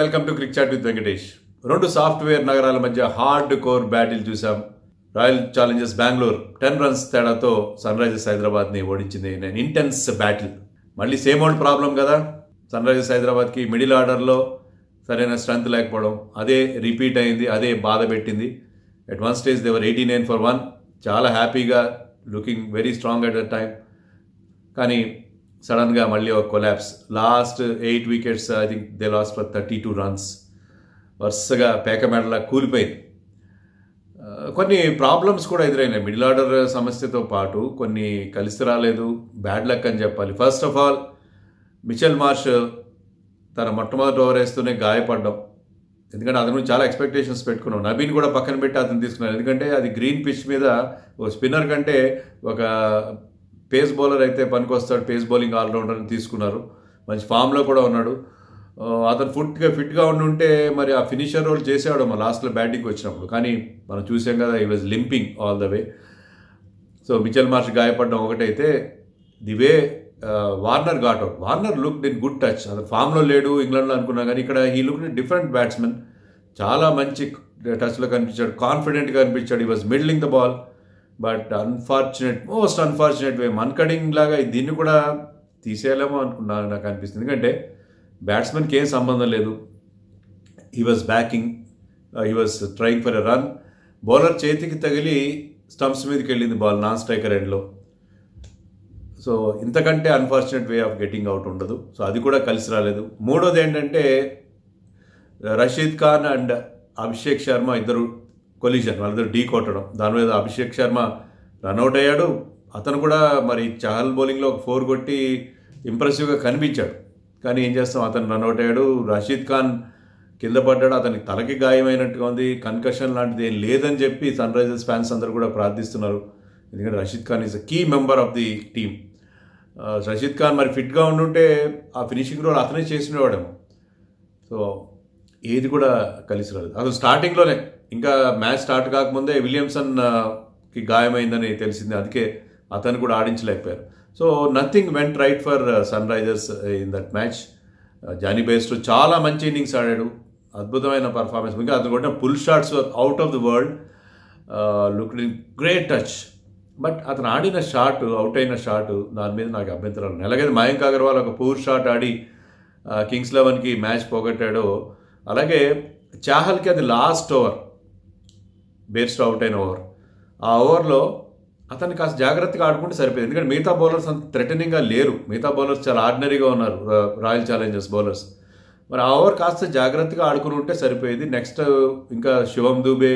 welcome to Cric Chat with Venkatesh రెండు software నగరాల మధ్య హార్డ్ కోర్ బ్యాటిల్ చూసాం Royal Challengers Bengaluru ten runs తేడాతో సన్ రైజర్స్ హైదరాబాద్ని ఓడించింది నేను ఇంటెన్స్ బ్యాటిల్ మళ్ళీ సేమ్ ఓల్డ్ ప్రాబ్లం కదా సన్ రైజర్స్ హైదరాబాద్కి మిడిల్ ఆర్డర్లో సరైన స్ట్రెంత్ లేకపోవడం అదే రిపీట్ అయింది అదే బాధ పెట్టింది at one stage they were eighty nine for one చాలా హ్యాపీగా looking very strong at the time కానీ సడన్గా మళ్ళీ ఒక collapse last eight wickets I think they lost for thirty two runs వరుసగా పేకమేడలా కూలిపోయింది కొన్ని ప్రాబ్లమ్స్ కూడా ఎదురైనాయి మిడిల్ ఆర్డర్ సమస్యతో పాటు కొన్ని కలిసి రాలేదు బ్యాడ్ లక్ అని చెప్పాలి first of all Mitchell Marsh తన మొట్టమొదటి ఓవర్ వేస్తూనే గాయపడ్డాం ఎందుకంటే అతను చాలా ఎక్స్పెక్టేషన్స్ పెట్టుకున్నాం నవీన్ కూడా పక్కన పెట్టి అతను తీసుకున్నాను ఎందుకంటే అది గ్రీన్ పిచ్ మీద ఓ స్పిన్నర్ కంటే ఒక పేస్ బౌలర్ అయితే పనికొస్తాడు పేస్ బౌలింగ్ ఆల్రౌండర్ అని తీసుకున్నారు మంచి ఫామ్లో కూడా ఉన్నాడు అతను ఫుట్గా ఫిట్గా ఉండి ఉంటే మరి ఆ ఫినిషర్ రోల్ చేసేవాడు మా లాస్ట్లో బ్యాటింగ్ వచ్చినప్పుడు కానీ మనం చూసాం కదా he was limping all the way so Mitchell Marsh గాయపడడం ఒకటైతే the way Warner out Warner look in good touch అతను ఫామ్లో లేడు ఇంగ్లాండ్లో అనుకున్నా కానీ ఇక్కడ ఈ లుక్ డిఫరెంట్ బ్యాట్స్మెన్ చాలా మంచి టచ్లో కనిపించాడు కాన్ఫిడెంట్గా కనిపించాడు he was middling the ball but unfortunate most unfortunate way man cutting లాగా దీన్ని కూడా తీసేయలేమో అనుకున్నాను నాకు అనిపిస్తుంది ఎందుకంటే బ్యాట్స్మెన్కి ఏం సంబంధం లేదు he was backing he was trying for a run bowler చేతికి తగిలి స్టంప్స్ మీదకి వెళ్ళింది బాల్ నాన్ స్ట్రైకర్ ఎండ్లో సో ఇంతకంటే unfortunate way of getting out ఉండదు సో అది కూడా కలిసి రాలేదు మూడోది ఏంటంటే రషీద్ ఖాన్ అండ్ అభిషేక్ శర్మ ఇద్దరు కొలిషన్ వాళ్ళిద్దరు ఢీ కొట్టడం దాని మీద అభిషేక్ శర్మ రన్అట్ అయ్యాడు అతను కూడా మరి చహల్ బౌలింగ్లో ఒక ఫోర్ కొట్టి ఇంప్రెసివ్గా కనిపించాడు కానీ ఏం చేస్తాం అతను రన్అట్ అయ్యాడు రషీద్ ఖాన్ కింద పడ్డాడు అతనికి తలకి గాయమైనట్టుగా ఉంది కన్కషన్ లాంటిది ఏం లేదని చెప్పి సన్ రైజర్స్ ఫ్యాన్స్ అందరూ కూడా ప్రార్థిస్తున్నారు ఎందుకంటే Rashid Khan is a key member of the team Rashid Khan మరి ఫిట్గా ఉండుంటే ఆ ఫినిషింగ్ రోల్ అతనే చేసినవాడేమో సో ఏది కూడా కలిసి రాలేదు అసలు స్టార్టింగ్లోనే ఇంకా మ్యాచ్ స్టార్ట్ కాకముందే కి గాయమైందని తెలిసింది అందుకే అతను కూడా ఆడించలేకపోయారు so nothing went right for Sunrisers in that match Jonny Bairstow చాలా మంచి ఇన్నింగ్స్ ఆడాడు అద్భుతమైన పర్ఫార్మెన్స్ ఇంకా అతను కొట్టిన pull shots out of the world look in great touch but అతను ఆడిన షాట్ అవుట్ అయిన షాట్ దాని మీద నాకు అభ్యంతరాలు ఉన్నాయి అలాగే మయాంక్ అగర్వాల్ ఒక పూర్ షాట్ ఆడి కింగ్స్ లెవెన్కి మ్యాచ్ పోగొట్టాడు అలాగే చాహల్కి అది లాస్ట్ ఓవర్ బేర్స్టో అవుట్ అయిన ఓవర్ ఆ ఓవర్లో అతన్ని కాస్త జాగ్రత్తగా ఆడుకుంటే సరిపోయింది ఎందుకంటే మిగతా బౌలర్స్ అంత థ్రెటనింగ్గా లేరు మిగతా బౌలర్స్ చాలా ఆర్డినరీగా ఉన్నారు రాయల్ ఛాలెంజర్స్ బౌలర్స్ మరి ఆ ఓవర్ కాస్త జాగ్రత్తగా ఆడుకుని ఉంటే సరిపోయేది నెక్స్ట్ ఇంకా శివం దూబే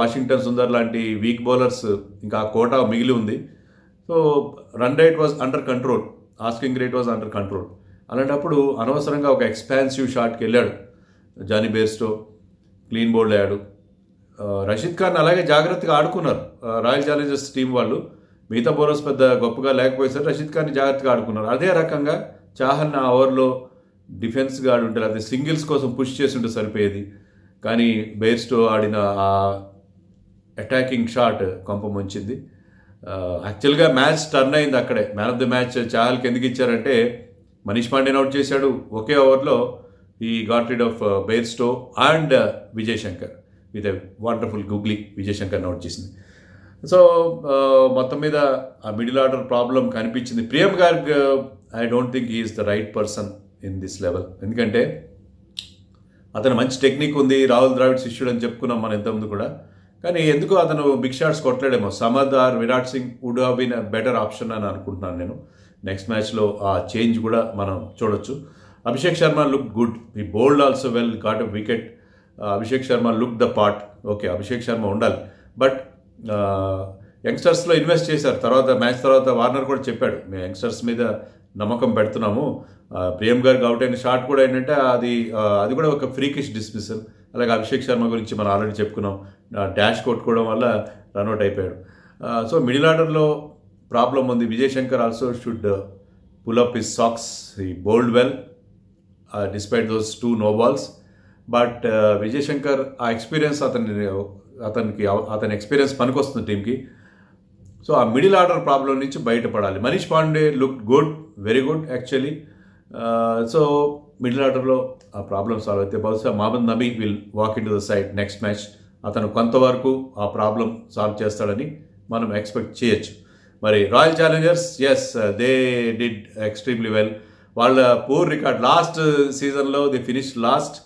వాషింగ్టన్ సుందర్ లాంటి వీక్ బౌలర్స్ ఇంకా ఆ కోట మిగిలి ఉంది so run rate was under control asking rate was under control అలాంటప్పుడు అనవసరంగా ఒక ఎక్స్పాన్సివ్ షాట్కి వెళ్ళాడు జానీ బేర్స్టో క్లీన్ బోర్డ్ అయ్యాడు రషీద్ ఖాన్ అలాగే జాగ్రత్తగా ఆడుకున్నారు రాయల్ ఛాలెంజర్స్ టీం వాళ్ళు మిగతా బౌలర్స్ పెద్ద గొప్పగా లేకపోయేసరి రషీద్ ఖాన్ జాగ్రత్తగా ఆడుకున్నారు అదే రకంగా చాహల్ ఆ ఓవర్లో డిఫెన్స్ గాడు ఉంటారు అదే సింగిల్స్ కోసం పుష్ చేసి ఉంటే సరిపోయేది కానీ బెయిర్స్టో ఆడిన ఆ అటాకింగ్ షాట్ కొంపం వచ్చింది యాక్చువల్గా మ్యాచ్ టర్న్ అయింది అక్కడే మ్యాన్ ఆఫ్ ది మ్యాచ్ చాహల్కి ఎందుకు ఇచ్చారంటే మనీష్ పాండేని అవుట్ చేశాడు ఒకే ఓవర్లో he got rid of Bairstow and Vijay Shankar with a wonderful googly Vijay Shankar note చేసింది సో uh, మొత్తం మీద ఆ మిడిల్ ఆర్డర్ ప్రాబ్లం కనిపించింది ప్రియం గారి I don't think is the right person in this level ఎందుకంటే అతను మంచి టెక్నిక్ ఉంది రాహుల్ ద్రావిడ్ శిష్యుడు అని చెప్పుకున్నాం మనం ఇంతకుముందు కూడా కానీ ఎందుకు అతను బిగ్ షాట్స్ కొట్టలేడేమో Samad or Virat Singh would have been better option అని అనుకుంటున్నాను నేను నెక్స్ట్ మ్యాచ్లో ఆ చేంజ్ కూడా మనం చూడొచ్చు Abhishek Sharma look good he bowled also well caught wicket Abhishek Sharma look the part okay Abhishek Sharma ఉండాలి బట్ యంగ్స్టర్స్లో ఇన్వెస్ట్ చేశారు తర్వాత మ్యాచ్ తర్వాత వార్నర్ కూడా చెప్పాడు మేము యంగ్స్టర్స్ మీద నమ్మకం పెడుతున్నాము ప్రియం గారికి అవుట్ అయిన షాట్ కూడా ఏంటంటే అది అది కూడా ఒక ఫ్రీకిష్ డిస్మిసల్ అలాగే అభిషేక్ శర్మ గురించి మనం ఆల్రెడీ చెప్పుకున్నాం డాష్ కొట్టుకోవడం వల్ల రన్అట్ అయిపోయాడు సో మిడిల్ ఆర్డర్లో ప్రాబ్లం ఉంది Vijay Shankar also should pull up his socks he bowled well despite those two no balls but uh, Vijay Shankar ఆ ఎక్స్పీరియన్స్ అతని అతనికి అతని ఎక్స్పీరియన్స్ పనికొస్తుంది టీంకి సో ఆ మిడిల్ ఆర్డర్ ప్రాబ్లం నుంచి బయటపడాలి Manish Pandey look good very good actually uh, so middle ఆర్డర్లో ఆ ప్రాబ్లం సాల్వ్ అయితే బహుశా Mohammad Nabi will walk in to the side next match అతను కొంతవరకు ఆ ప్రాబ్లం సాల్వ్ చేస్తాడని మనం ఎక్స్పెక్ట్ చేయొచ్చు మరి Royal Challengers as they did extremely well వాళ్ళ పూర్ రికార్డ్ లాస్ట్ సీజన్లో ది ఫినిష్ లాస్ట్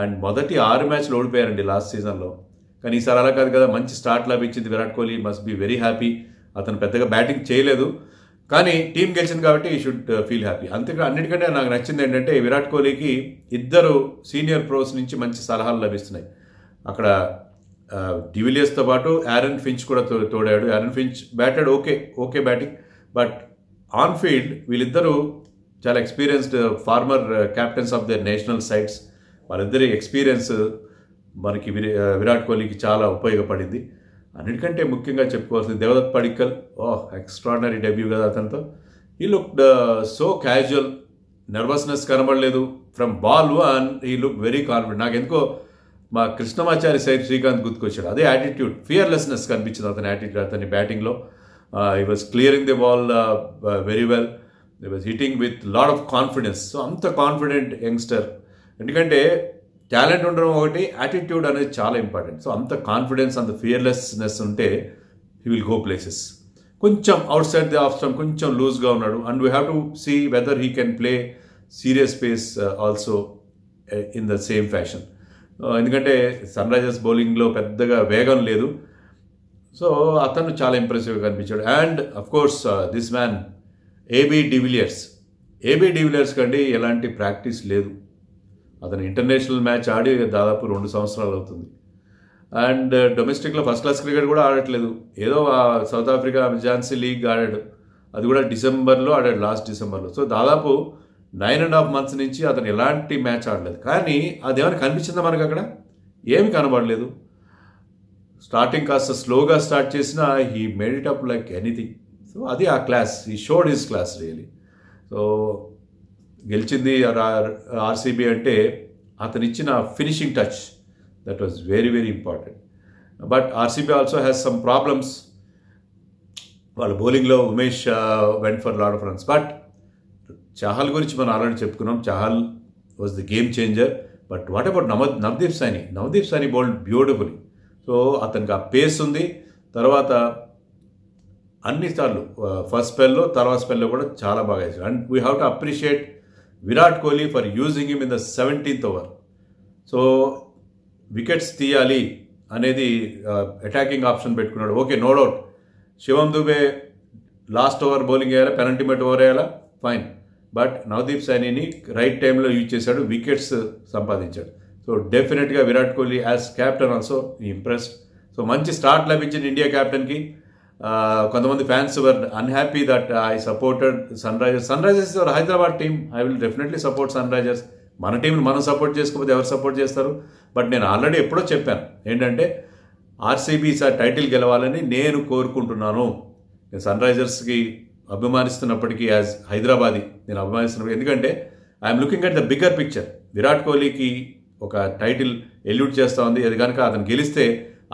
అండ్ మొదటి ఆరు మ్యాచ్లు ఓడిపోయారండి లాస్ట్ సీజన్లో కానీ ఈసారి అలా కాదు కదా మంచి స్టార్ట్ లభించింది Virat Kohli must be very happy అతను పెద్దగా బ్యాటింగ్ చేయలేదు కానీ టీం గెలిచింది కాబట్టి ఈ షుడ్ ఫీల్ హ్యాపీ అంతే అన్నిటికంటే నాకు నచ్చింది ఏంటంటే విరాట్ కోహ్లీకి ఇద్దరు సీనియర్ ప్రోస్ నుంచి మంచి సలహాలు లభిస్తున్నాయి అక్కడ డివిలియర్స్తో uh, పాటు యారన్ ఫించ్ కూడా తోడాడు Aaron Finch batted okay okay batting but on field వీళ్ళిద్దరూ చాలా experienced former captains of the national sides వాళ్ళిద్దరి ఎక్స్పీరియన్స్ మనకి విరాట్ కోహ్లీకి చాలా ఉపయోగపడింది అన్నిటికంటే ముఖ్యంగా చెప్పుకోవాల్సింది Devdutt Padikkal oh extraordinary debut కదా అతనితో he look so casual nervousness కనబడలేదు from ball one he look very confident నాకు ఎందుకో మా కృష్ణమాచారి సైడ్ శ్రీకాంత్ గుర్తుకొచ్చాడు అదే యాటిట్యూడ్ ఫియర్లెస్నెస్ కనిపించింది అతని యాటిట్యూడ్ అతని బ్యాటింగ్లో he was clearing the ball very well he was hitting with load of confidence so అంత కాన్ఫిడెంట్ యంగ్స్టర్ ఎందుకంటే టాలెంట్ ఉండడం ఒకటి యాటిట్యూడ్ అనేది చాలా ఇంపార్టెంట్ సో అంత కాన్ఫిడెన్స్ అంత ఫియర్లెస్నెస్ ఉంటే హీ విల్ గో ప్లేసెస్ కొంచెం అవుట్ సైడ్ ది ఆఫ్ కొంచెం లూజ్గా ఉన్నాడు and we have to see whether he can play serious space also in the same fashion ఎందుకంటే సన్ రైజర్స్ బౌలింగ్లో పెద్దగా వేగం లేదు సో అతను చాలా ఇంప్రెసివ్గా కనిపించాడు and of course this man A B de Villiers A B de Villiers కండి ఎలాంటి ప్రాక్టీస్ లేదు అతను ఇంటర్నేషనల్ మ్యాచ్ ఆడి దాదాపు రెండు సంవత్సరాలు అవుతుంది అండ్ డొమెస్టిక్లో ఫస్ట్ క్లాస్ క్రికెట్ కూడా ఆడట్లేదు ఏదో సౌత్ ఆఫ్రికా జాన్సీ లీగ్ ఆడాడు అది కూడా డిసెంబర్లో ఆడాడు లాస్ట్ డిసెంబర్లో సో దాదాపు నైన్ అండ్ హాఫ్ మంత్స్ నుంచి అతను ఎలాంటి మ్యాచ్ ఆడలేదు కానీ అది ఏమైనా కనిపించిందా మనకు అక్కడ ఏమి కనబడలేదు స్టార్టింగ్ కాస్త స్లోగా స్టార్ట్ చేసిన he made it up like anything so అది ఆ class he showed is class really so గెలిచింది ఆర్సీబీ అంటే అతను ఇచ్చిన finishing touch that was very very important but RCB also has some problems వాళ్ళ బౌలింగ్లో Umesh went for load of runs but Chahal గురించి మనం ఆల్రెడీ చెప్పుకున్నాం Chahal was the game changer but what about Nav Navdeep Saini Navdeep Saini bowled beautiful so అతనికి ఆ పేస్ ఉంది తర్వాత అన్ని సార్లు ఫస్ట్ స్పెల్లో తర్వాత స్పెల్లో కూడా చాలా బాగా వేసాడు and we have to appreciate Virat Kohli for using him in the seventeenth over so wickets తీయాలి అనేది అటాకింగ్ uh, ఆప్షన్ పెట్టుకున్నాడు okay no doubt Shivam Dube last over bowling వేయాలా మెట్ ఓవర్ వేయాలా ఫైన్ బట్ నవదీప్ సైనీని రైట్ టైంలో యూజ్ చేశాడు వికెట్స్ సంపాదించాడు సో డెఫినెట్గా Virat Kohli as captain also impressed so మంచి స్టార్ట్ లభించింది ఇండియా క్యాప్టెన్కి కొంతమంది fans were unhappy that I supported sun Risers Sunrisers your Hyderabad team I will definitely support Sunrisers మన టీంని మనం సపోర్ట్ చేసుకోకపోతే ఎవరు సపోర్ట్ చేస్తారు బట్ నేను ఆల్రెడీ ఎప్పుడో చెప్పాను ఏంటంటే ఆర్సీబీ సార్ టైటిల్ గెలవాలని నేను కోరుకుంటున్నాను నేను సన్ రైజర్స్కి అభిమానిస్తున్నప్పటికీ యాజ్ హైదరాబాదీ నేను అభిమానిస్తున్నప్పుడు ఎందుకంటే I'm looking at the bigger picture Virat కోహ్లీకి ఒక టైటిల్ ఎల్యూట్ చేస్తూ ఉంది అది కనుక అతను గెలిస్తే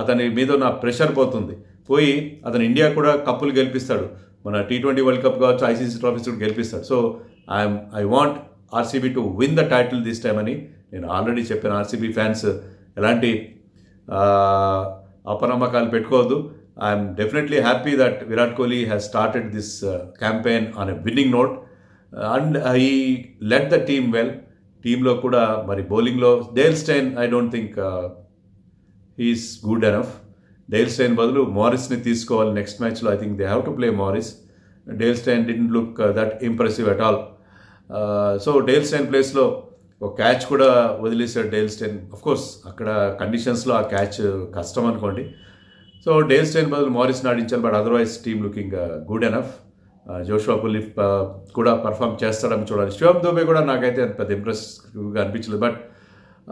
అతని మీద ఉన్న ప్రెషర్ పోతుంది పోయి అతను ఇండియా కూడా కప్పులు గెలిపిస్తాడు మన టీ ట్వంటీ వరల్డ్ కప్ కావచ్చు ఐసీసీ ట్రాఫీస్ కూడా గెలిపిస్తాడు so I'm I want RCB to win the title this time అని నేను ఆల్రెడీ చెప్పాను ఆర్సీబీ ఫ్యాన్స్ ఎలాంటి అపనమ్మకాలు పెట్టుకోవద్దు I'm definitely happy that Virat Kohli has started this campaign on a winning note and he let the team well టీంలో కూడా మరి బౌలింగ్లో Dale Steyn I don't think is good enough Dale Steyn బదులు మారిస్ని తీసుకోవాలి నెక్స్ట్ మ్యాచ్లో I think they have to play Morris Dale Steyn didn't look that impressive at all so Dale Steyn ప్లేస్లో ఒక క్యాచ్ కూడా వదిలేశాడు డేల్ స్టైన్ కోర్స్ అక్కడ కండిషన్స్లో ఆ క్యాచ్ uh, కష్టం అనుకోండి సో డేల్ స్టైన్ బదులు మారిస్ని ఆడించాలి but otherwise team looking good enough Joshua Philippe కూడా పర్ఫామ్ చేస్తాడని చూడాలి శివం దోబే కూడా నాకైతే అంత పెద్ద ఇంప్రెస్గా అనిపించలేదు బట్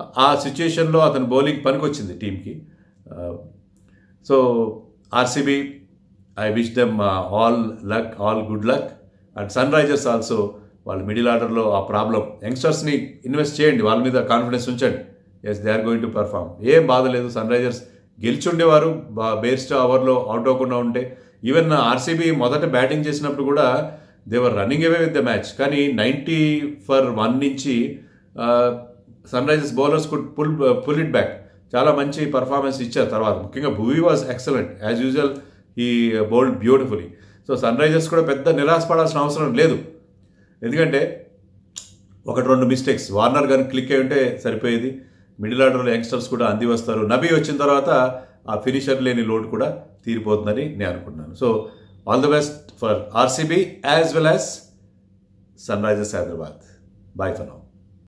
uh, ఆ సిచ్యుయేషన్లో అతను బౌలింగ్ పనికొచ్చింది టీంకి so RCB I wish them all luck all good luck and Sunrisers also వాళ్ళ మిడిల్ ఆర్డర్లో ఆ ప్రాబ్లం యంగ్స్టర్స్ని ఇన్వెస్ట్ చేయండి వాళ్ళ మీద కాన్ఫిడెన్స్ ఉంచండి as they are going to perform ఏం బాధ లేదు సన్ రైజర్స్ గెలిచుండేవారు బేస్ట్ ఓవర్లో అవుట్ అవ్వకుండా ఉంటే ఈవెన్ ఆర్సీబీ uh, మొదట బ్యాటింగ్ చేసినప్పుడు కూడా they were running away with the match కానీ నైంటీ ఫర్ వన్ నుంచి Sunrisers bowlers could pull pull it back చాలా మంచి పర్ఫార్మెన్స్ ఇచ్చారు తర్వాత ముఖ్యంగా Bhuvi was excellent as usual he bowled beautifully so Sunrisers కూడా పెద్ద నిరాశపడాల్సిన అవసరం లేదు ఎందుకంటే ఒకటి రెండు మిస్టేక్స్ వార్నర్ కానీ క్లిక్ అయి ఉంటే సరిపోయేది మిడిల్ ఆర్డర్లో యంగ్స్టర్స్ కూడా అంది వస్తారు నబీ వచ్చిన తర్వాత ఆ ఫినిషర్ లేని లోడ్ కూడా తీరిపోతుందని నేను అనుకుంటున్నాను so all the best for RCB as well as Sunrisers Hyderabad bye for now